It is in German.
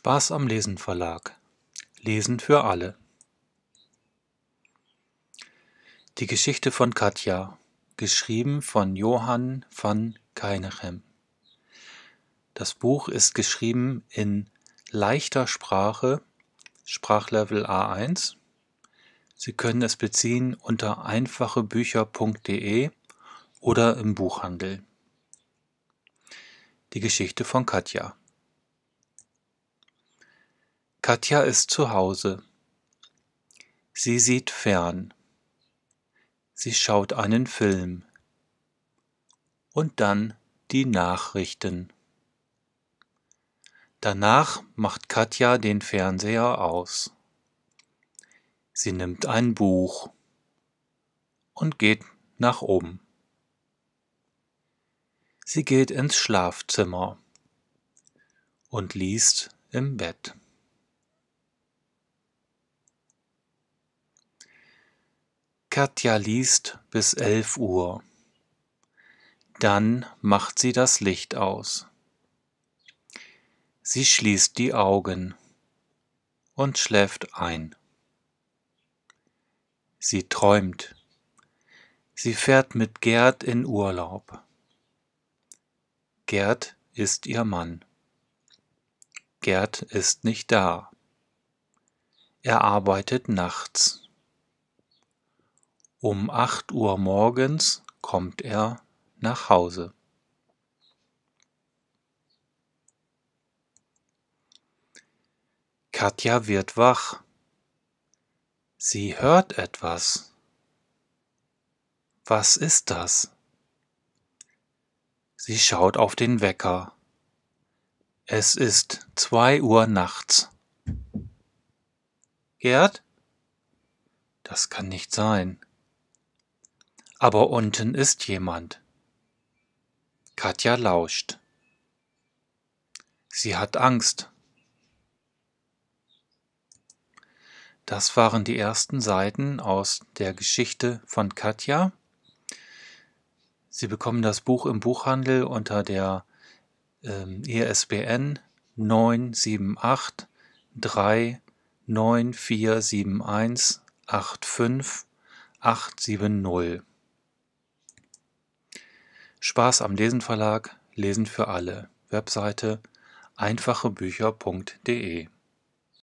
Spaß am Lesen Verlag. Lesen für alle. Die Geschichte von Katja, geschrieben von Johann van Keinechem. Das Buch ist geschrieben in leichter Sprache, Sprachlevel A1. Sie können es beziehen unter einfachebücher.de oder im Buchhandel. Die Geschichte von Katja. Katja ist zu Hause. Sie sieht fern. Sie schaut einen Film. Und dann die Nachrichten. Danach macht Katja den Fernseher aus. Sie nimmt ein Buch und geht nach oben. Sie geht ins Schlafzimmer und liest im Bett. Katja liest bis elf Uhr. Dann macht sie das Licht aus. Sie schließt die Augen und schläft ein. Sie träumt. Sie fährt mit Gerd in Urlaub. Gerd ist ihr Mann. Gerd ist nicht da. Er arbeitet nachts. Um acht Uhr morgens kommt er nach Hause. Katja wird wach. Sie hört etwas. Was ist das? Sie schaut auf den Wecker. Es ist zwei Uhr nachts. Gerd? Das kann nicht sein. Aber unten ist jemand. Katja lauscht. Sie hat Angst. Das waren die ersten Seiten aus der Geschichte von Katja. Sie bekommen das Buch im Buchhandel unter der ähm, ISBN 978 3 9471 870. Spaß am Lesen Verlag, Lesen für alle. Webseite einfachebücher.de